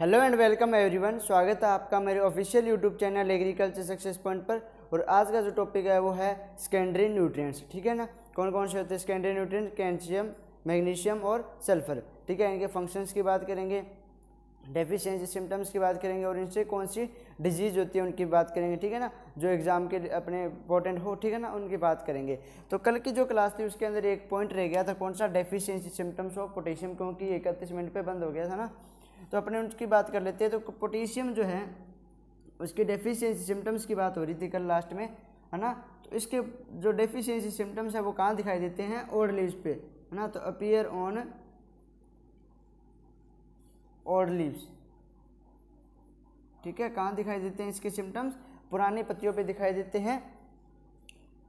hello and welcome everyone स्वागत है आपका मेरे official YouTube channel agriculture success point पर और आज का जो टॉपिक है वो है स्कैंड्री न्यूट्रिएंट्स ठीक है ना कौन कौन से होते हैं स्कैंड्री न्यूट्रिएंट्स कैल्शियम मैग्नीशियम और सल्फर ठीक है इनके फंक्शंस की बात करेंगे डेफिशिएंसी सिम्टम्स की बात करेंगे और इनसे कौन सी डिजीज़ होती है उनकी बात करेंगे ठीक है ना जो एग्ज़ाम के अपने इंपॉर्टेंट हो ठीक है ना उनकी बात करेंगे तो कल की जो क्लास थी उसके अंदर एक पॉइंट रह गया था कौन सा डेफिशियसी सिम्टम्स ऑफ पोटेशियम क्योंकि इकतीस मिनट पर बंद हो गया था ना तो अपने उनकी बात कर लेते हैं तो पोटेशियम जो है उसकी डेफिशिएंसी सिम्टम्स की बात हो रही थी कल लास्ट में है ना तो इसके जो डेफिशिएंसी सिम्टम्स है वो कहाँ दिखाई देते हैं ओल्ड लीव्स पे है ना तो अपीयर ऑन ओल्ड लीव्स ठीक है कहाँ दिखाई देते हैं इसके सिम्टम्स पुराने पत्तियों पे दिखाई देते हैं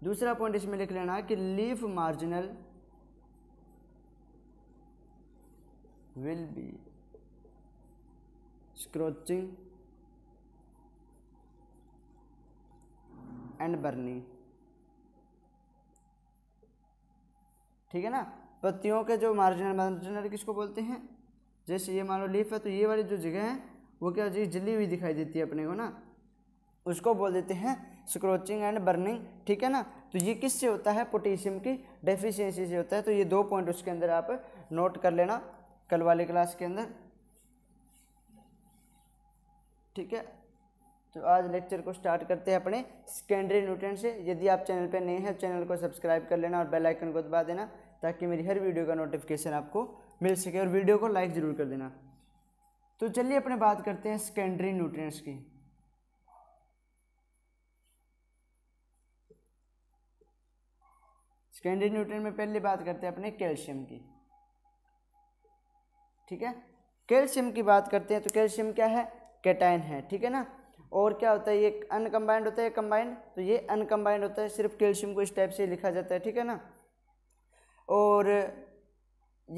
दूसरा पॉइंट इसमें लिख लेना कि leaf marginal will be scorching and burning ठीक है ना पत्तियों के जो मार्जिनल मार्जिनल किसको बोलते हैं जैसे ये मान लो लीफ है तो ये वाली जो जगह है वो क्या जी जली हुई दिखाई देती है अपने को ना उसको बोल देते हैं स्क्रोचिंग एंड बर्निंग ठीक है ना तो ये किससे होता है पोटेशियम की डेफिशिएंसी से होता है तो ये दो पॉइंट उसके अंदर आप नोट कर लेना कल वाले क्लास के अंदर ठीक है तो आज लेक्चर को स्टार्ट करते हैं अपने सेकेंडरी न्यूट्रेंट से यदि आप चैनल पर नए हैं चैनल को सब्सक्राइब कर लेना और बेल आइकन को दबा देना ताकि मेरी हर वीडियो का नोटिफिकेशन आपको मिल सके और वीडियो को लाइक ज़रूर कर देना तो चलिए अपने बात करते हैं सेकेंडरी न्यूट्रिएंट्स की सेकेंडरी न्यूट्रिएंट में पहले बात करते हैं अपने कैल्शियम की ठीक है कैल्शियम की बात करते हैं तो कैल्शियम क्या है कैटाइन है ठीक है ना और क्या होता है ये अनकम्बाइंड होता है कम्बाइंड तो ये अनकम्बाइंड होता है सिर्फ कैल्शियम को इस टाइप से लिखा जाता है ठीक है ना और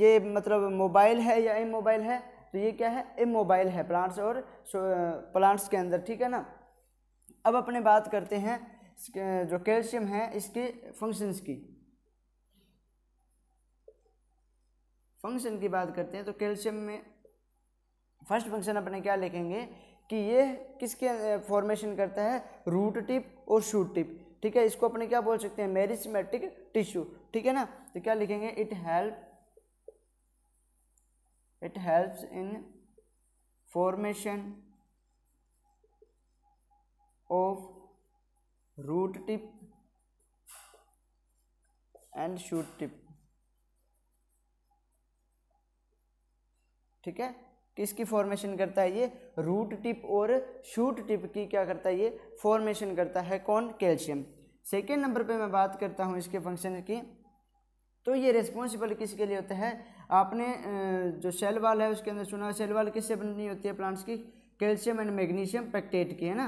ये मतलब मोबाइल है या इमोबाइल है तो ये क्या है इमोबाइल है प्लांट्स और प्लांट्स के अंदर ठीक है ना अब अपने बात करते हैं जो कैल्शियम है इसके फंक्शंस की फंक्शन की बात करते हैं तो कैल्शियम में फर्स्ट फंक्शन अपने क्या लिखेंगे कि ये किसके फॉर्मेशन करता है रूट टिप और शूट टिप ठीक है इसको अपने क्या बोल सकते हैं मेरिस्मेटिक टिश्यू ठीक है ना तो क्या लिखेंगे it help it help in formation of root tip and shoot tip ठीक है किसकी फॉर्मेशन करता है ये रूट टिप और शूट टिप की क्या करता है ये फॉर्मेशन करता है कौन कैल्शियम सेकेंड नंबर पे मैं बात करता हूँ इसके फंक्शन की तो ये रिस्पॉन्सिबल किसके लिए होता है आपने जो सेल वाल है उसके अंदर सुना सेल वाल किससे बनी होती है प्लांट्स की कैल्शियम एंड मैग्नीशियम पैक्टेट की है ना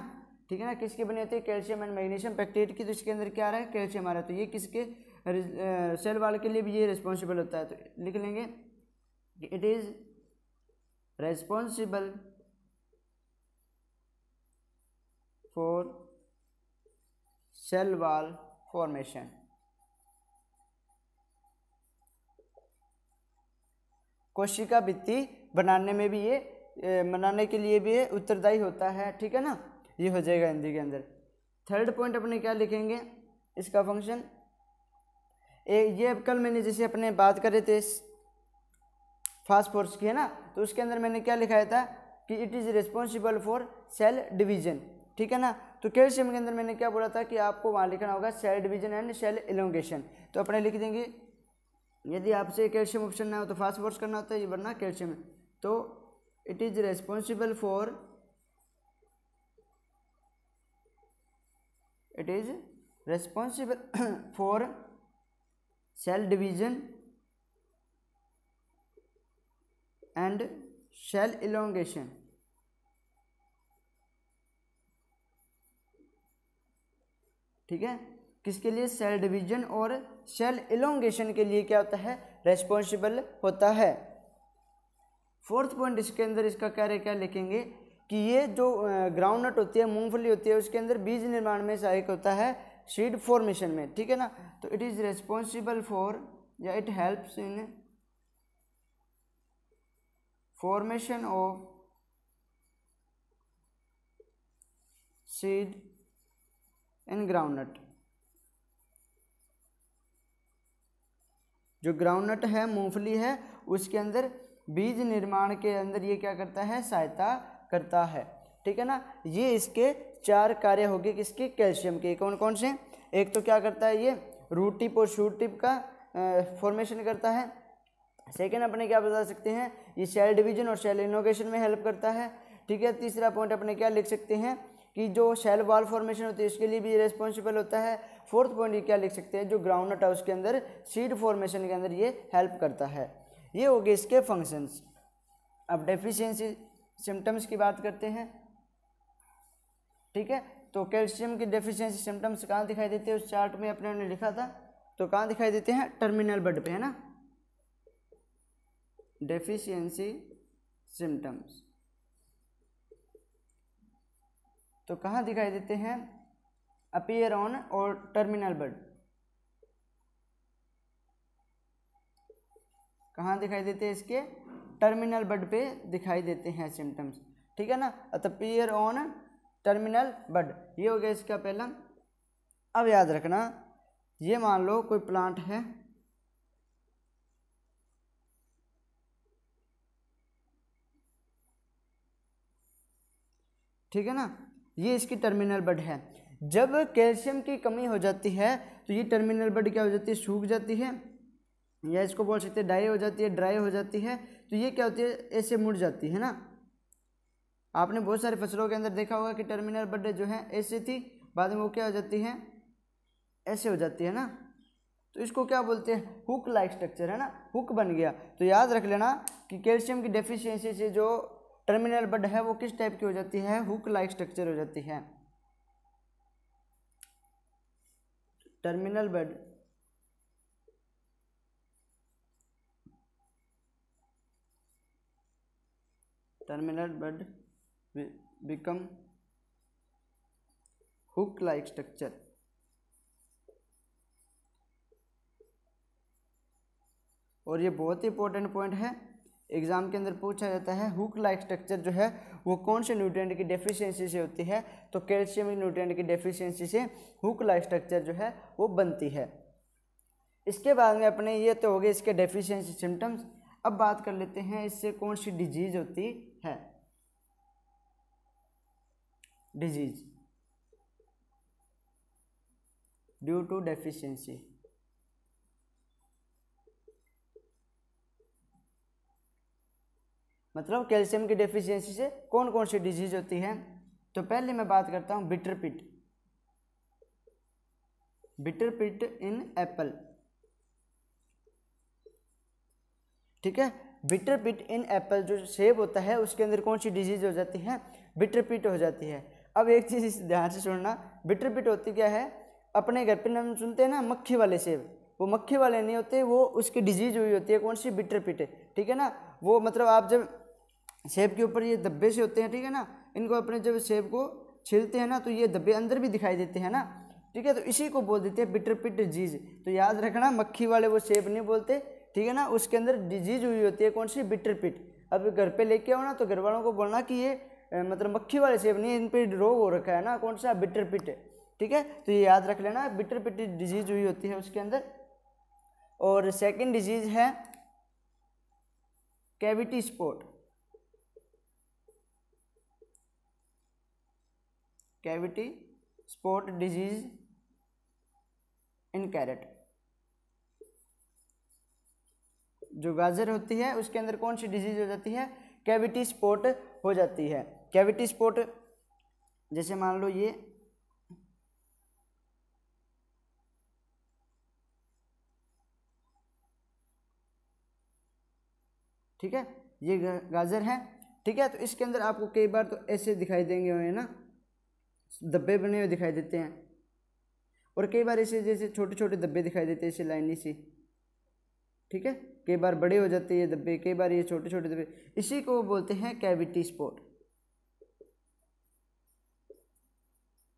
ठीक है ना किसकी बनी होती है कैल्शियम एंड मैग्नीशियम पैक्टेट की तो इसके अंदर क्या आ रहा है कैल्शियम आ रहा है तो ये किसके सेल वाल के लिए भी ये रिस्पॉन्सिबल होता है तो लिख लेंगे it is responsible for cell wall formation कोशिका भित्ति बनाने में भी ये बनाने के लिए भी ये उत्तरदायी होता है ठीक है ना ये हो जाएगा हिंदी के अंदर थर्ड पॉइंट अपने क्या लिखेंगे इसका फंक्शन ये ये कल मैंने जैसे अपने बात करे थे फास्ट फोर्स की है ना तो उसके अंदर मैंने क्या लिखाया था कि it is responsible for cell division ठीक है ना तो कैल्शियम के अंदर मैंने क्या बोला था कि आपको वहाँ लिखना होगा cell division and cell elongation तो अपने लिख देंगे यदि आपसे कैल्शियम ऑप्शन ना हो तो फास्ट फोर्स करना होता है ये वरना कैल्शियम तो it is responsible for it is responsible for cell division and shell elongation ठीक है किसके लिए सेल डिवीजन और सेल इलोंगेशन के लिए क्या होता है रेस्पॉन्सिबल होता है फोर्थ पॉइंट इसके अंदर इसका कह रहे क्या लिखेंगे कि ये जो ग्राउंड नट होती है मूंगफली होती है उसके अंदर बीज निर्माण में सहायक होता है सीड फॉर्मेशन में ठीक है ना तो इट इज़ रेस्पॉन्सिबल फॉर या it helps in formation of seed in groundnut जो ग्राउंडनट है मूंगफली है उसके अंदर बीज निर्माण के अंदर ये क्या करता है सहायता करता है ठीक है ना ये इसके चार कार्य हो गए किसके कैल्शियम के कौन कौन से एक तो क्या करता है ये रूट टिप और शूट टिप का फॉर्मेशन करता है सेकेंड अपने क्या बता सकते हैं ये सेल डिवीजन और सेल इनोगेशन में हेल्प करता है ठीक है तीसरा पॉइंट अपने क्या लिख सकते हैं कि जो सेल वॉल फॉर्मेशन होती है इसके लिए भी रेस्पॉन्सिबल होता है फोर्थ पॉइंट ये क्या लिख सकते हैं जो ग्राउंड नट हाउस के अंदर सीड फॉर्मेशन के अंदर ये हेल्प करता है ये हो गए इसके फंक्शंस अब डेफिशिएंसी सिम्टम्स की बात करते हैं ठीक है तो कैल्शियम की डेफिशिएंसी सिम्टम्स कहाँ दिखाई देते हैं उस चार्ट में अपने लिखा था तो कहाँ दिखाई देते हैं टर्मिनल बड पे है ना डेफिशिएंसी सिम्टम्स तो कहाँ दिखाई देते हैं अपीयर ऑन और टर्मिनल बड कहाँ दिखाई देते हैं इसके टर्मिनल बड पे दिखाई देते हैं सिम्टम्स ठीक है ना अपियर ऑन टर्मिनल बड ये हो गया इसका पहला अब याद रखना ये मान लो कोई प्लांट है ठीक है ना ये इसकी टर्मिनल बड है जब कैल्शियम की कमी हो जाती है तो ये टर्मिनल बड क्या हो जाती है सूख जाती है या इसको बोल सकते हैं डाई हो जाती है ड्राई हो जाती है तो ये क्या होती है ऐसे मुड़ जाती है ना आपने बहुत सारे फसलों के अंदर देखा होगा कि टर्मिनल बड जो है ऐसे थी बाद में वो क्या हो जाती है ऐसे हो जाती है ना तो इसको क्या बोलते हैं हुक लाइक स्ट्रक्चर है ना हुक बन गया तो याद रख लेना कि कैल्शियम की डेफिशिएंसी से जो टर्मिनल बड है वो किस टाइप की हो जाती है हुक लाइक स्ट्रक्चर हो जाती है terminal bud terminal bud become hook like structure और ये बहुत ही इंपॉर्टेंट पॉइंट है एग्ज़ाम के अंदर पूछा जाता है हुक लाइक स्ट्रक्चर जो है वो कौन से न्यूट्रिएंट की डेफिशिएंसी से होती है तो कैल्शियम न्यूट्रिएंट की डेफिशिएंसी से हुक लाइक स्ट्रक्चर जो है वो बनती है इसके बाद में अपने ये तो हो गए इसके डेफिशिएंसी सिम्टम्स अब बात कर लेते हैं इससे कौन सी डिजीज़ होती है डिजीज़ ड्यू टू डेफिशिएंसी मतलब कैल्शियम की डेफिशिएंसी से कौन कौन सी डिजीज होती है तो पहले मैं बात करता हूँ bitter pit bitter pit in apple ठीक है बिटर पिट इन एप्पल जो सेब होता है उसके अंदर कौन सी डिजीज हो जाती है बिटर पिट हो जाती है अब एक चीज़ इस ध्यान से सुनना बिटर पिट होती क्या है अपने घर पर नाम सुनते हैं ना मक्खी वाले सेब वो मक्खी वाले नहीं होते वो उसकी डिजीज हुई होती है कौन सी बिटर पिट ठीक है ना वो मतलब आप जब सेब के ऊपर ये धब्बे से होते हैं ठीक है ना इनको अपने जब सेब को छीलते हैं ना तो ये धब्बे अंदर भी दिखाई देते हैं ना ठीक है तो इसी को बोल देते हैं बिटर पिट डिजीज तो याद रखना मक्खी वाले वो सेब नहीं बोलते ठीक है ना उसके अंदर डिजीज हुई होती है कौन सी बिटर पिट अब घर पे लेके आओ ना तो घर वालों को बोलना कि ये मतलब मक्खी वाले सेब नहीं इन पर रोग हो रखा है ना कौन सा बिटर पिट ठीक है तो ये याद रख लेना बिटर पिट डिजीज हुई होती है उसके अंदर और सेकेंड डिजीज है cavity spot cavity spot disease in carrot जो गाजर होती है उसके अंदर कौन सी डिजीज हो जाती है कैविटी स्पॉट हो जाती है कैविटी स्पॉट जैसे मान लो ये ठीक है ये गाजर है ठीक है तो इसके अंदर आपको कई बार तो ऐसे दिखाई देंगे ना धब्बे बने हुए दिखाई देते हैं और कई बार ऐसे जैसे छोटे छोटे धब्बे दिखाई देते हैं ऐसे लाइनी सी ठीक है कई बार बड़े हो जाते हैं ये धब्बे कई बार ये छोटे छोटे धब्बे इसी को बोलते हैं कैविटी स्पॉट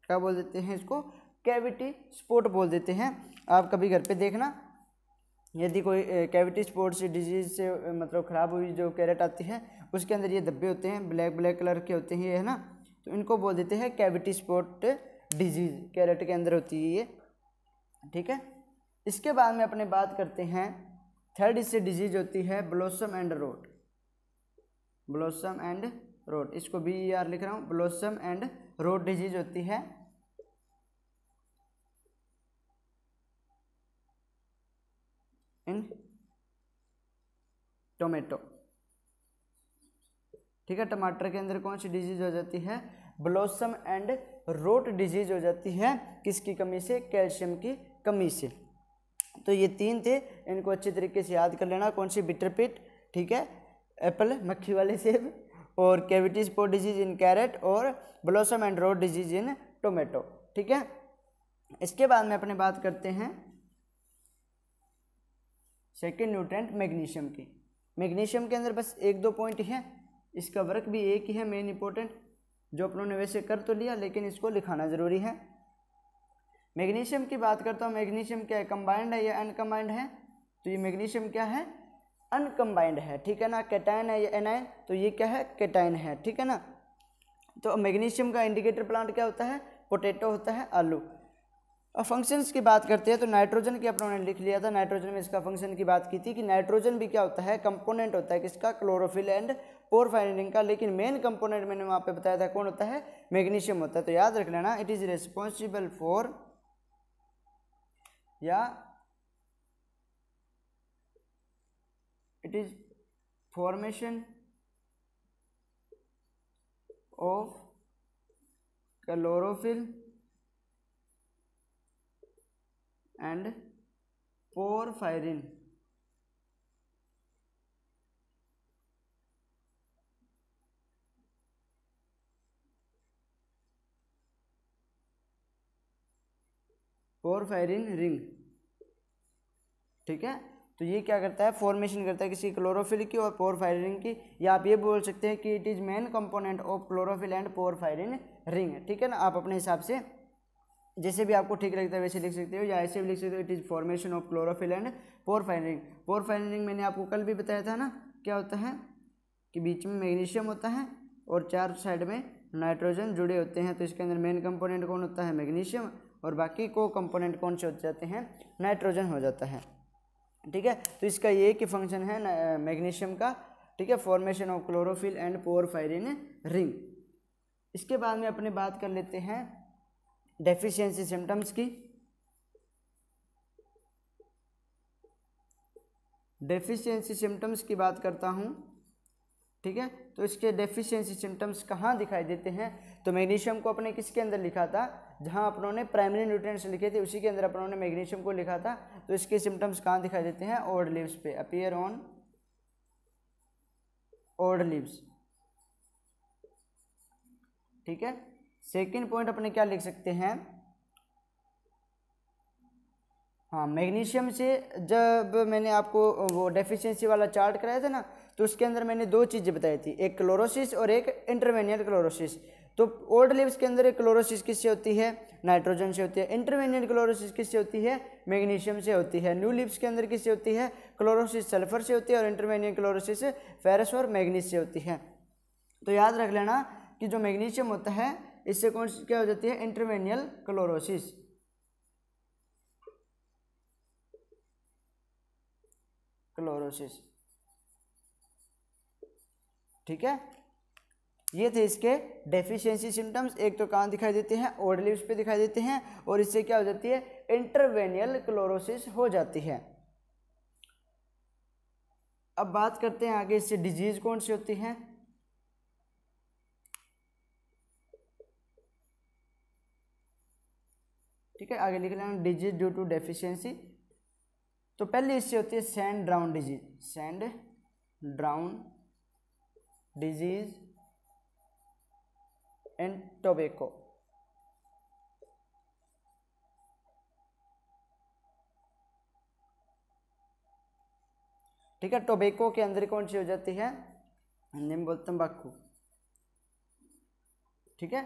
क्या बोल देते हैं इसको कैविटी स्पोर्ट बोल देते हैं आप कभी घर पे देखना यदि कोई कैविटी स्पोर्ट से डिजीज से मतलब ख़राब हुई जो कैरेट आती है उसके अंदर ये धब्बे होते हैं ब्लैक ब्लैक कलर के होते हैं ये है ना तो इनको बोल देते हैं कैविटी स्पोर्ट डिजीज़ कैरेट के अंदर होती है ये ठीक है इसके बाद में अपने बात करते हैं थर्ड इससे डिजीज होती है blossom end rot blossom end rot इसको बी ई आर लिख रहा हूँ ब्लॉसम एंड रोट डिजीज होती है इन टोमेटो ठीक है टमाटर के अंदर कौन सी डिजीज हो जाती है ब्लॉसम एंड रोट डिजीज हो जाती है किसकी कमी से कैल्शियम की कमी से तो ये तीन थे इनको अच्छी तरीके से याद कर लेना कौन सी बिटरपिट ठीक है एप्पल मक्खी वाले सेब और cavities pore disease in carrot और blossom end rot disease in tomato ठीक है इसके बाद में अपने बात करते हैं सेकेंड न्यूट्रेंट मैग्नीशियम की मैग्नीशियम के अंदर बस एक दो पॉइंट है इसका वर्क भी एक ही है मेन इंपॉर्टेंट जो अपनों ने वैसे कर तो लिया लेकिन इसको लिखाना ज़रूरी है मैग्नीशियम की बात करता हूँ मैग्नीशियम क्या है कम्बाइंड है या अनकम्बाइंड है तो ये मैग्नीशियम क्या है अनकम्बाइंड है ठीक है ना कैटाइन है या एनाइन तो ये क्या है कैटाइन है ठीक है ना तो मैग्नीशियम का इंडिकेटर प्लांट क्या होता है पोटैटो होता है आलू और फंक्शंस की बात करते हैं तो नाइट्रोजन की अपनों ने लिख लिया था नाइट्रोजन में इसका फंक्शन की बात की थी कि नाइट्रोजन भी क्या होता है कंपोनेंट होता है किसका क्लोरोफिल एंड पोर फाइनिंग का लेकिन मेन कंपोनेंट मैंने वहाँ पे बताया था कौन होता है मैग्नीशियम होता है तो याद रख लेना इट इज़ रिस्पॉन्सिबल फॉर या it is formation of chlorophyll and firing porphyrin ring ठीक है तो ये क्या करता है फॉर्मेशन करता है किसी क्लोरोफिल की और पोरफायरिन की या आप ये बोल सकते हैं कि it is main component of chlorophyll and porphyrin ring ठीक है ना आप अपने हिसाब से जैसे भी आपको ठीक लगता है वैसे लिख सकते हो या ऐसे भी लिख सकते हो it is formation of chlorophyll and porphyrin ring porphyrin ring मैंने आपको कल भी बताया था ना क्या होता है कि बीच में मैग्नीशियम होता है और चार साइड में नाइट्रोजन जुड़े होते हैं तो इसके अंदर मेन कंपोनेंट कौन होता है मैग्नीशियम और बाकी को कंपोनेंट कौन से हो जाते हैं नाइट्रोजन हो जाता है ठीक है तो इसका ये कि फंक्शन है मैग्नीशियम का ठीक है formation of chlorophyll and porphyrin ring इसके बाद में अपने बात कर लेते हैं डेफिशिएंसी सिम्टम्स की डेफिशिएंसी सिम्टम्स की बात करता हूँ ठीक है तो इसके डेफिशिएंसी सिम्टम्स कहाँ दिखाई देते हैं तो मैग्नीशियम को अपने किसके अंदर लिखा था जहाँ अपनों ने प्राइमरी न्यूट्रिएंट्स लिखे थे उसी के अंदर अपनों ने मैग्नीशियम को लिखा था तो इसके सिम्टम्स कहाँ दिखाई देते हैं ओड लिव्स पे अपियर ऑन ओड लिव्स ठीक है सेकेंड पॉइंट अपने क्या लिख सकते हैं हाँ मैग्नीशियम से जब मैंने आपको वो डेफिशिएंसी वाला चार्ट कराया था ना तो उसके अंदर मैंने दो चीज़ें बताई थी एक क्लोरोसिस और एक इंटरवेनियल क्लोरोसिस तो ओल्ड लीव्स के अंदर क्लोरोसिस किससे होती है नाइट्रोजन से होती है इंटरवेनियन क्लोरोसिस किससे होती है मैग्नीशियम से होती है न्यू लिप्स के अंदर किससे होती है क्लोरोसिस सल्फर से होती है और इंटरवेनियन क्लोरोसिस फेरस और मैग्नीस से होती है तो याद रख लेना कि जो मैग्नीशियम होता है इससे कौन क्या हो जाती है इंटरवेनियल क्लोरोसिस क्लोरोसिस ठीक है ये थे इसके डेफिशिएंसी सिम्टम्स एक तो कहाँ दिखाई देते हैं ओड लिप्स पे दिखाई देते हैं और इससे क्या हो जाती है इंटरवेनियल क्लोरोसिस हो जाती है अब बात करते हैं आगे इससे डिजीज़ कौन सी होती है ठीक है आगे लिख लेना डिजीज ड्यू टू डेफिशिएंसी तो पहले इससे होती है sand drown disease sand drown disease and tobacco ठीक है टोबेको के अंदर कौन सी हो जाती है निम्बल तंबाकू ठीक है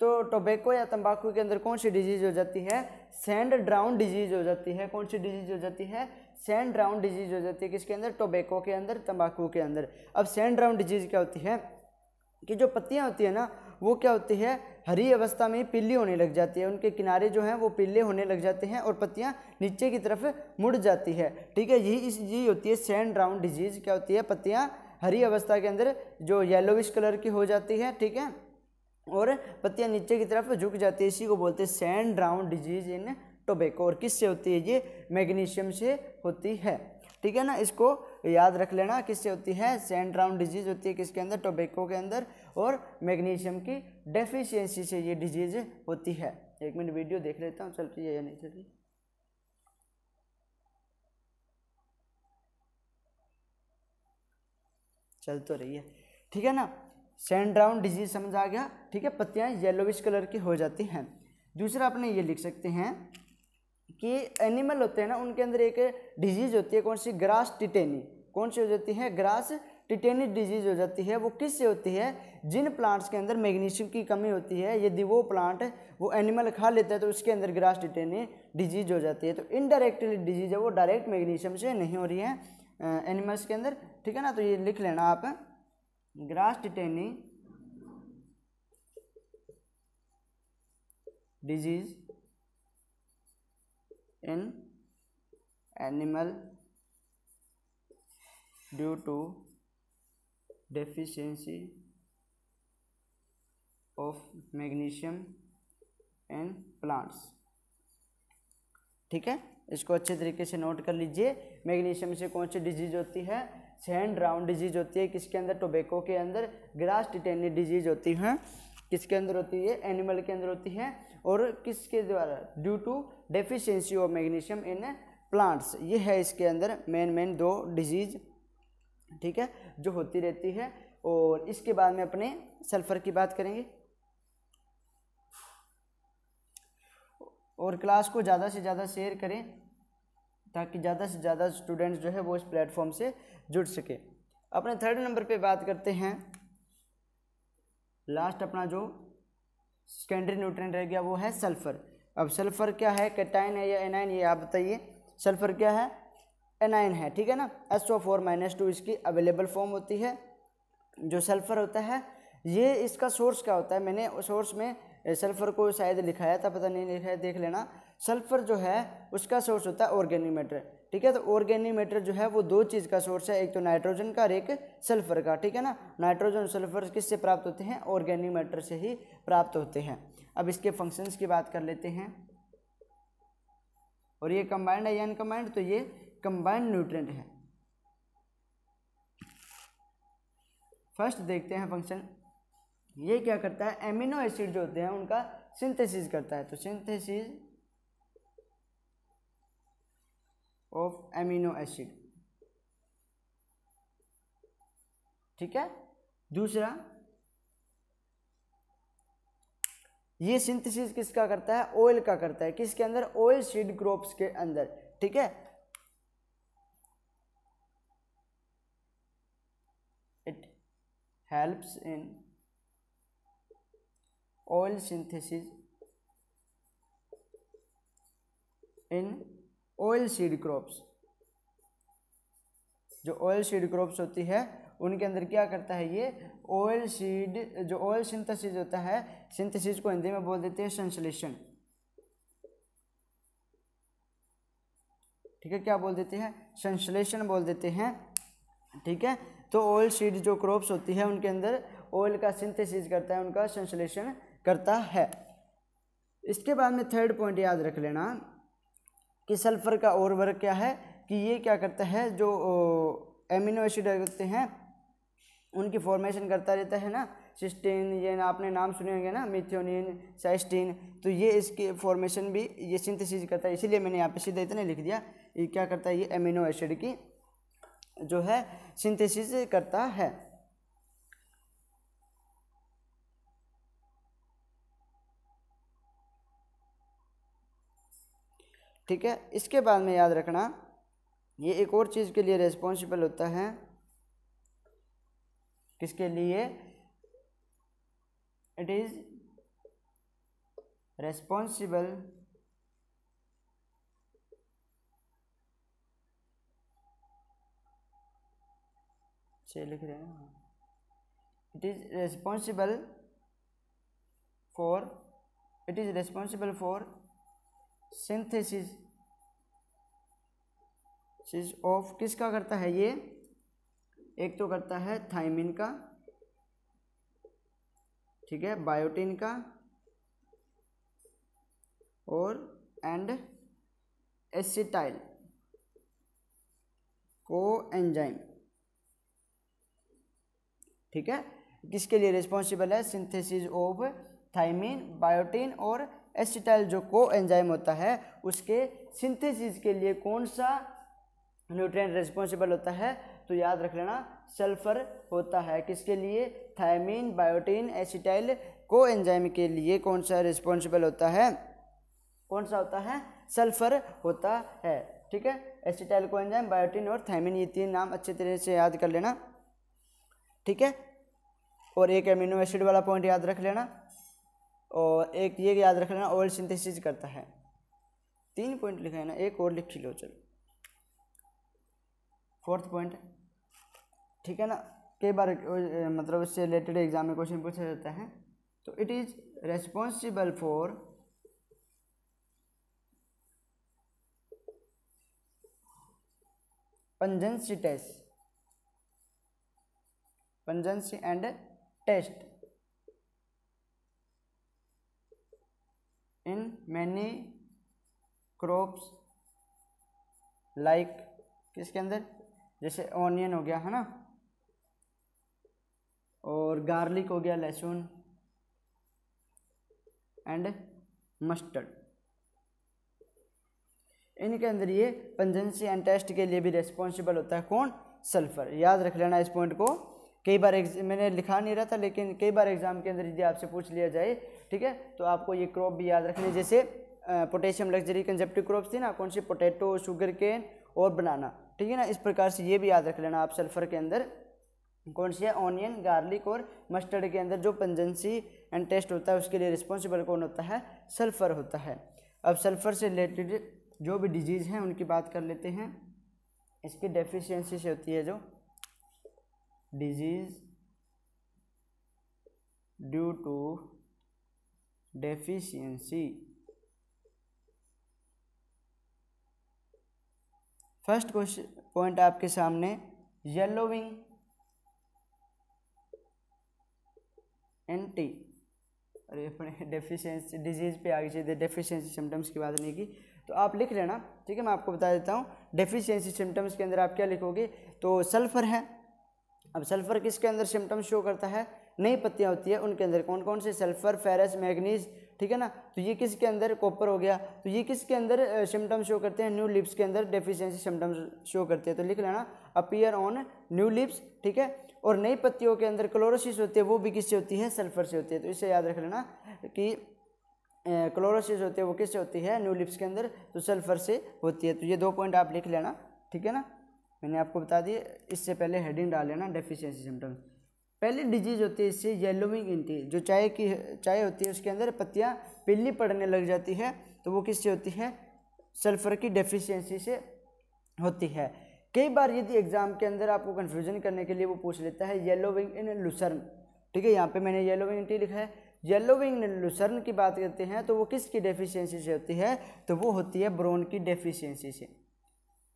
तो टोबेको या तंबाकू के अंदर कौन सी डिजीज हो जाती है सैंड ड्राउन डिजीज हो जाती है कौन सी डिजीज हो जाती है सैंड ड्राउन डिजीज हो जाती है किसके अंदर टोबेको के अंदर तंबाकू के अंदर अब सैंड ड्राउन डिजीज क्या होती है कि जो पत्तियाँ होती है ना वो क्या होती है हरी अवस्था में ही पिल्ली होने लग जाती है उनके किनारे जो हैं वो पिल्ले होने लग जाते हैं और पत्तियाँ नीचे की तरफ मुड़ जाती है ठीक है यही इस यही होती है सैंड राउंड डिजीज़ क्या होती है पत्तियाँ हरी अवस्था के अंदर जो येलोविश कलर की हो जाती है ठीक है और पत्तियाँ नीचे की तरफ झुक जाती है इसी को बोलते हैं sand round disease in tobacco और किससे होती है ये मैग्नीशियम से होती है ठीक है ना इसको याद रख लेना किससे होती है सैंड राउंड डिजीज़ होती है किसके अंदर टोबैको के अंदर और मैग्नीशियम की डेफिशिएंसी से ये डिजीज होती है एक मिनट वीडियो देख लेता हूँ चलती है या नहीं चल रही चल तो रही है ठीक है ना सैंड ब्राउन डिजीज समझ आ गया ठीक है पत्तियाँ येलोविश कलर की हो जाती हैं दूसरा अपने ये लिख सकते हैं कि एनिमल होते हैं ना उनके अंदर एक डिजीज़ होती है कौन सी ग्रास टिटेनी कौन सी हो जाती है ग्रास टिटेनिस डिजीज हो जाती है वो किस से होती है जिन प्लांट्स के अंदर मैग्नीशियम की कमी होती है यदि वो प्लांट वो एनिमल खा लेता है तो उसके अंदर ग्रास टिटेनिस डिजीज हो जाती है तो इनडायरेक्टली डिजीज है वो डायरेक्ट मैग्नीशियम से नहीं हो रही है एनिमल्स के अंदर ठीक है ना तो ये लिख लेना आप grass tetany disease in animal due to deficiency of magnesium in plants ठीक है इसको अच्छे तरीके से नोट कर लीजिए मैग्नीशियम से कौन सी डिजीज होती है सैंड राउंड डिजीज होती है किसके अंदर टोबेको के अंदर ग्रास टिटेनिक डिजीज होती है किसके अंदर होती है एनिमल के अंदर होती है और किसके द्वारा due to deficiency of magnesium in plants ये है इसके अंदर मेन मेन दो डिजीज़ ठीक है जो होती रहती है और इसके बाद में अपने सल्फ़र की बात करेंगे और क्लास को ज़्यादा से ज़्यादा शेयर करें ताकि ज़्यादा से ज़्यादा स्टूडेंट्स जो है वो इस प्लेटफॉर्म से जुड़ सके अपने थर्ड नंबर पे बात करते हैं लास्ट अपना जो सेकेंडरी न्यूट्रिएंट रह गया वो है सल्फ़र अब सल्फ़र क्या है कैटाइन है या एनाइन ये आप बताइए सल्फ़र क्या है एनाइन है ठीक है ना S O four minus two इसकी अवेलेबल फॉर्म होती है जो सल्फ़र होता है ये इसका सोर्स क्या होता है मैंने सोर्स में सल्फ़र को शायद लिखाया था पता नहीं लिखा है देख लेना सल्फ़र जो है उसका सोर्स होता है ऑर्गेनिक मैटर ठीक है तो मैटर जो है वो दो चीज़ का सोर्स है एक तो नाइट्रोजन का और एक सल्फ़र का ठीक है ना नाइट्रोजन और सल्फ़र किससे प्राप्त होते हैं ऑर्गेनिक मैटर से ही प्राप्त होते हैं अब इसके फंक्शंस की बात कर लेते हैं और ये कंबाइंड है या अनकम्बाइंड तो ये कंबाइंड न्यूट्रेंट है फर्स्ट देखते हैं फंक्शन ये क्या करता है एमिनो एसिड जो होते हैं उनका सिंथेसिस करता है तो सिंथेसिस ऑफ एमिनो एसिड ठीक है दूसरा ये सिंथेसिस किसका करता है ऑयल का करता है किसके अंदर ऑयल सीड क्रॉप्स के अंदर ठीक है helps in oil synthesis in oil seed crops जो ऑयल सीड क्रॉप्स होती है उनके अंदर क्या करता है ये ऑयल सीड जो ऑयल सिंथेसिस होता है सिंथेसिस को हिंदी में बोल देते हैं संश्लेषण ठीक है क्या बोल देते हैं संश्लेषण बोल देते हैं ठीक है तो ऑयल सीड जो क्रॉप्स होती है उनके अंदर ऑयल का सिंथेसिस करता है उनका संश्लेषण करता है इसके बाद में थर्ड पॉइंट याद रख लेना कि सल्फर का और वर्ग क्या है कि ये क्या करता है जो एमिनो एसिड होते हैं उनकी फॉर्मेशन करता रहता है ना सिस्टीन ये ना आपने नाम सुने होंगे ना मिथियोनिन साइस्टीन तो ये इसके फॉर्मेशन भी ये सिंथेसिस करता है इसीलिए मैंने यहाँ पे सीधा इतने लिख दिया ये क्या करता है ये एमिनो एसिड की जो है सिंथेसिस करता है ठीक है इसके बाद में याद रखना ये एक और चीज़ के लिए रेस्पॉन्सिबल होता है किसके लिए इट इज़ रेस्पॉन्सिबल से लिख रहे हैं it is responsible for it is responsible for synthesis सिस ऑफ किसका करता है ये एक तो करता है थाइमिन का ठीक है बायोटिन का और एंड एसिटाइल को एंजाइम ठीक है किसके लिए रिस्पॉन्सिबल है सिंथेसिस ऑफ थाइमिन बायोटिन और एसिटाइल जो को एंजाइम होता है उसके सिंथेसिस के लिए कौन सा न्यूट्रिएंट रिस्पॉन्सिबल होता है तो याद रख लेना सल्फर होता है किसके लिए thiamine biotin acetyl coenzyme के लिए कौन सा रिस्पॉन्सिबल होता है कौन सा होता है सल्फर होता है ठीक है एसिटाइल को एंजाइम बायोटीन और थायमीन ये तीन नाम अच्छे तरह से याद कर लेना ठीक है और एक एमिनो एसिड वाला पॉइंट याद रख लेना और एक ये याद रख लेना ऑयल सिंथेसिस करता है तीन पॉइंट लिखा है ना एक और लिख लो चलो फोर्थ पॉइंट ठीक है ना कई बार मतलब उससे रिलेटेड एग्जाम में क्वेश्चन पूछा जाता है तो it is responsible for taste pungency and taste in many crops like किसके अंदर जैसे ऑनियन हो गया है ना और गार्लिक हो गया लहसुन एंड मस्टर्ड इनके अंदर ये पंजेंसी एंड टेस्ट के लिए भी रेस्पॉन्सिबल होता है कौन सल्फर याद रख लेना इस पॉइंट को कई बार मैंने लिखा नहीं रहा था लेकिन कई बार एग्ज़ाम के अंदर यदि आपसे पूछ लिया जाए ठीक है तो आपको ये क्रॉप भी याद रखने जैसे पोटेशियम लग्जरी कंजेप्टिव क्रॉप्स थी ना कौन सी पोटैटो शुगर केन और बनाना ठीक है ना इस प्रकार से ये भी याद रख लेना आप सल्फ़र के अंदर कौन सी है ऑनियन गार्लिक और मस्टर्ड के अंदर जो पंजेंसी एंड टेस्ट होता है उसके लिए रिस्पॉन्सिबल कौन होता है सल्फ़र होता है अब सल्फ़र से रिलेटेड जो भी डिजीज़ हैं उनकी बात कर लेते हैं इसकी डेफिशिएंसी से होती है जो disease due to deficiency first question point आपके सामने येलोविंग एंटी अरे अपने डेफिशिएंसी डिजीज़ पे आगे चाहिए डेफिशिएंसी सिम्टम्स की बात नहीं की तो आप लिख लेना ठीक है मैं आपको बता देता हूँ डेफिशिएंसी सिम्टम्स के अंदर आप क्या लिखोगे तो सल्फ़र है अब सल्फर किसके अंदर सिम्टम्स शो करता है नई पत्तियाँ होती है उनके अंदर कौन कौन से सल्फर फेरस मैगनीज़ ठीक है ना तो ये किसके अंदर कॉपर हो गया तो ये किसके अंदर सिम्टम्स शो करते हैं न्यू लिप्स के अंदर डेफिशिएंसी सिम्टम्स शो करते हैं तो लिख लेना अपीयर ऑन न्यू लिप्स ठीक है और नई पत्तियों के अंदर क्लोरोसिस होती है वो भी किससे होती है सल्फर से होती है तो इसे याद रख लेना कि क्लोरोसिस होती है वो किससे होती है न्यू लिप्स के अंदर तो सल्फर से होती है तो ये दो पॉइंट आप लिख लेना ठीक है ना मैंने आपको बता दिया इससे पहले हेडिंग डाल लेना डेफिशिएंसी सिम्टम्स पहली डिजीज़ होती है इससे येलोविंग इनती जो चाय की चाय होती है उसके अंदर पत्तियाँ पिल्ली पड़ने लग जाती है तो वो किससे होती है सल्फर की डेफिशिएंसी से होती है कई बार यदि एग्ज़ाम के अंदर आपको कन्फ्यूजन करने के लिए वो पूछ लेता है येलो विंग इन लुसर्न ठीक है यहाँ पे मैंने येलो विंग लिखा है येलो विंग इन लुसर्न की बात करते हैं तो वो किसकी डेफिशिएंसी से होती है तो वो होती है ब्रोन की डेफिशिएंसी से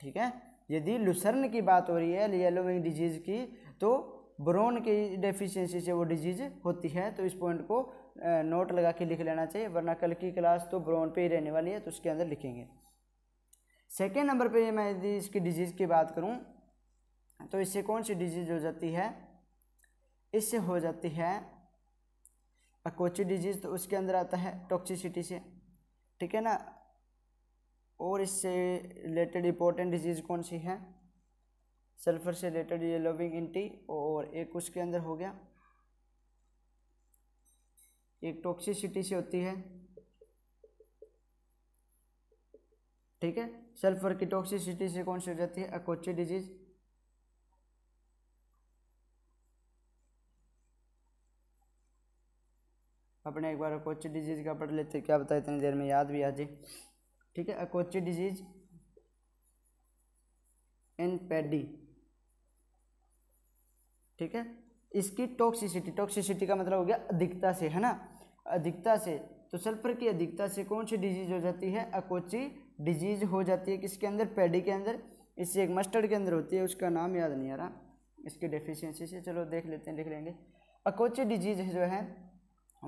ठीक है यदि लुसर्न की बात हो रही है येलोविंग डिजीज़ की तो ब्रोन की डेफिशिएंसी से वो डिजीज़ होती है तो इस पॉइंट को नोट लगा के लिख लेना चाहिए वरना कल की क्लास तो ब्रोन पे ही रहने वाली है तो उसके अंदर लिखेंगे सेकेंड नंबर पर मैं यदि इसकी डिजीज़ की बात करूँ तो इससे कौन सी डिजीज़ हो जाती है इससे हो जाती है अकोची डिजीज़ तो उसके अंदर आता है टॉक्सिसिटी से ठीक है ना और इससे रिलेटेड इंपॉर्टेंट डिजीज़ कौन सी है सल्फर से रिलेटेड ये लविंग इंटी और एक उसके अंदर हो गया एक टॉक्सिसिटी से होती है ठीक है सल्फर की टॉक्सिसिटी से कौन सी हो जाती है अकोची डिजीज अपने एक बार अकोची डिजीज का पढ़ लेते क्या बताए इतनी देर में याद भी आ जाए ठीक है अकोची डिजीज एन पेडी ठीक है इसकी टॉक्सिसिटी टॉक्सिसिटी का मतलब हो गया अधिकता से है ना अधिकता से तो सल्फर की अधिकता से कौन सी डिजीज़ हो जाती है अकोची डिजीज़ हो जाती है किसके अंदर पेडी के अंदर इससे एक मस्टर्ड के अंदर होती है उसका नाम याद नहीं आ रहा इसकी डेफिशिएंसी से चलो देख लेते हैं लिख लेंगे अकोची डिजीज़ जो है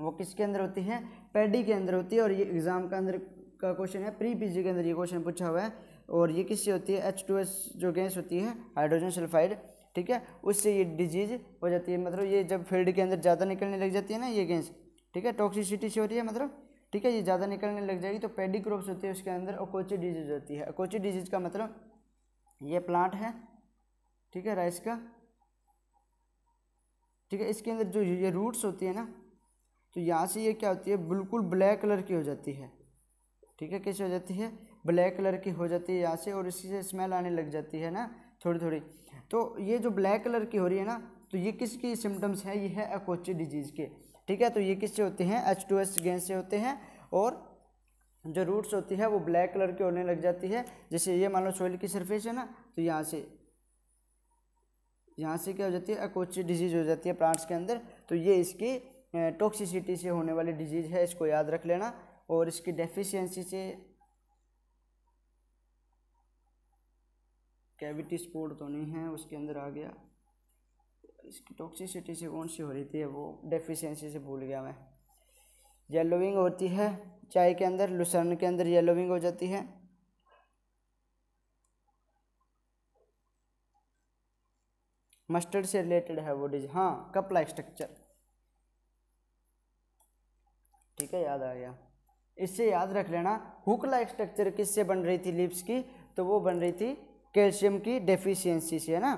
वो किसके अंदर होती है पेडी के अंदर होती है और ये एग्ज़ाम का अंदर का क्वेश्चन है प्री पी के अंदर ये क्वेश्चन पूछा हुआ है और ये किससे होती है एच टू एस जो गैस होती है हाइड्रोजन सल्फाइड ठीक है उससे ये डिजीज हो जाती है मतलब ये जब फील्ड के अंदर ज़्यादा निकलने लग जाती है ना ये गैस ठीक है टॉक्सिसिटी से होती है मतलब ठीक है ये ज़्यादा निकलने लग जाएगी तो पेडी क्रॉप्स होती है उसके अंदर अकोची डिजीज होती है अकोची डिजीज का मतलब ये प्लांट है ठीक है राइस का ठीक है इसके अंदर जो ये रूट्स होती है ना तो यहाँ से ये क्या होती है बिल्कुल ब्लैक कलर की हो जाती है ठीक है कैसे हो जाती है ब्लैक कलर की हो जाती है यहाँ से और इसी से स्मेल आने लग जाती है ना थोड़ी थोड़ी तो ये जो ब्लैक कलर की हो रही है ना तो ये किसकी सिम्टम्स हैं ये है अकोची डिजीज़ के ठीक है तो ये किससे होते हैं एच टू एस गैस से होते हैं और जो रूट्स होती है वो ब्लैक कलर की होने लग जाती है जैसे ये मान लो सोइल की सरफेस है ना तो यहाँ से यहाँ से क्या हो जाती है अकोची डिजीज़ हो जाती है प्लांट्स के अंदर तो ये इसकी टॉक्सिसिटी से होने वाली डिजीज़ है इसको याद रख लेना और इसकी डेफिशिएंसी से कैविटी स्पोर्ट तो नहीं है उसके अंदर आ गया इसकी टॉक्सिसिटी से कौन सी हो रही थी वो डेफिशिएंसी से भूल गया मैं येलोविंग होती है चाय के अंदर लुसर्न के अंदर येलोविंग हो जाती है मस्टर्ड से रिलेटेड है वो डिज हाँ कपला स्ट्रक्चर ठीक है याद आ गया इससे याद रख लेना हुक लाइक स्ट्रक्चर किससे बन रही थी लिप्स की तो वो बन रही थी कैल्शियम की डेफिशिएंसी से है ना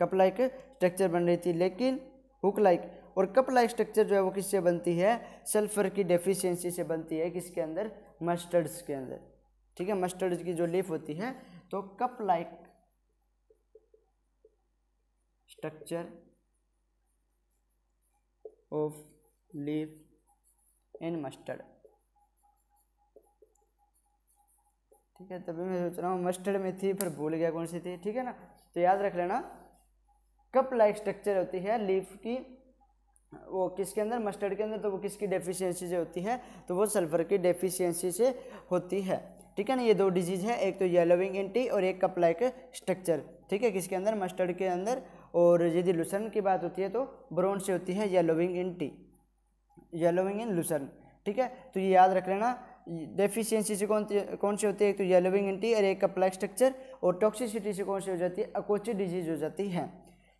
कप लाइक स्ट्रक्चर बन रही थी लेकिन हुक लाइक और कप लाइक स्ट्रक्चर जो है वो किससे बनती है सल्फर की डेफिशिएंसी से बनती है किसके अंदर मस्टर्ड्स के अंदर ठीक है मस्टर्ड की जो लीफ होती है तो cup like structure of leaf in mustard ठीक है तभी मैं सोच रहा हूँ मस्टर्ड में थी फिर भूल गया कौन सी थी ठीक है ना तो याद रख लेना कप लाइक स्ट्रक्चर होती है लीफ की वो किसके अंदर मस्टर्ड के अंदर तो वो किसकी डेफिशिएंसी से होती है तो वो सल्फर की डेफिशिएंसी से होती है ठीक है ना ये दो डिजीज़ है एक तो येलोविंग एंटी और एक कप लाइक स्ट्रक्चर ठीक है किसके अंदर मस्टर्ड के अंदर और यदि लुसन की बात होती है तो ब्रोन से होती है yellowing anti yellowing in lucerne ठीक है तो ये याद रख लेना डेफिशिएंसी से कौन कौन सी होती है एक तो येलोविंग एंटी और एक का स्ट्रक्चर और टॉक्सिसिटी से कौन सी हो जाती है अकोची डिजीज हो जाती है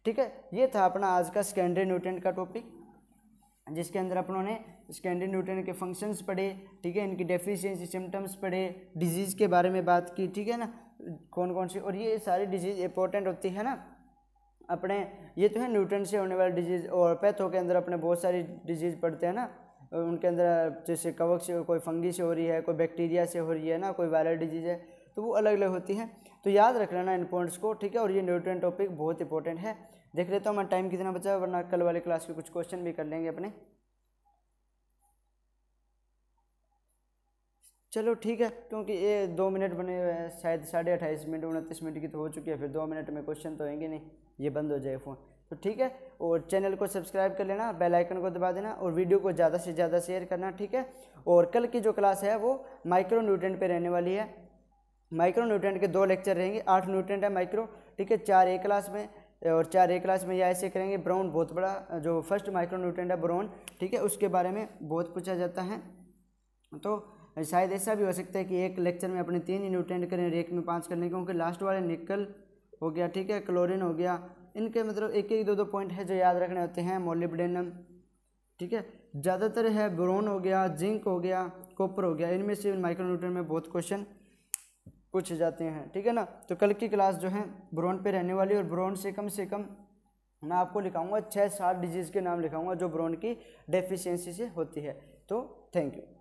ठीक है ये था अपना आज का सेकेंडरी न्यूट्रेंट का टॉपिक जिसके अंदर अपनों ने सेकेंडरी न्यूट्रेंट के फंक्शंस पढ़े ठीक है इनकी डेफिशियंसी सिम्टम्स पढ़े डिजीज़ के बारे में बात की ठीक है ना कौन कौन सी और ये सारी डिजीज़ इंपॉर्टेंट होती है ना अपने ये तो है न्यूट्रन से होने वाली डिजीज़ और पैथो के अंदर अपने बहुत सारी डिजीज़ पढ़ते हैं ना उनके अंदर जैसे कवक से कोई फंगी से हो रही है कोई बैक्टीरिया से हो रही है ना कोई वायरल डिजीज़ है तो वो अलग अलग होती हैं तो याद रख लेना इन पॉइंट्स को ठीक है और ये न्यूट्रिएंट टॉपिक बहुत इंपॉर्टेंट है देख लेता हूँ मैं टाइम कितना बचा है वरना कल वाले क्लास के कुछ क्वेश्चन भी कर लेंगे अपने चलो ठीक है क्योंकि ये दो मिनट बने हुए हैं शायद साढ़े अट्ठाईस मिनट उनतीस मिनट की तो हो चुकी है फिर दो मिनट में क्वेश्चन तो होंगे नहीं ये बंद हो जाए फ़ोन तो ठीक है और चैनल को सब्सक्राइब कर लेना बेल आइकन को दबा देना और वीडियो को ज़्यादा से ज़्यादा शेयर करना ठीक है और कल की जो क्लास है वो माइक्रो न्यूट्रेंट पे रहने वाली है माइक्रो न्यूट्रेंट के दो लेक्चर रहेंगे आठ न्यूट्रेंट है माइक्रो ठीक है चार ए क्लास में और चार ए क्लास में या ऐसे करेंगे ब्राउन बहुत बड़ा जो फर्स्ट माइक्रो न्यूट्रेंट है ब्राउन ठीक है उसके बारे में बहुत पूछा जाता है तो शायद ऐसा भी हो सकता है कि एक लेक्चर में अपने तीन ही न्यूट्रेंट करें एक में पाँच करने क्योंकि लास्ट वाले निकल हो गया ठीक है क्लोरीन हो गया इनके मतलब एक एक दो दो पॉइंट है जो याद रखने होते हैं मोलिब्डेनम ठीक है ज़्यादातर है ब्रोन हो गया जिंक हो गया कॉपर हो गया इनमें से माइक्रो में बहुत क्वेश्चन पूछे जाते हैं ठीक है ना तो कल की क्लास जो है ब्रोन पे रहने वाली और ब्रोन से कम से कम मैं आपको लिखाऊंगा छः सात डिजीज़ के नाम लिखाऊंगा जो ब्रोन की डेफिशिएंसी से होती है तो थैंक यू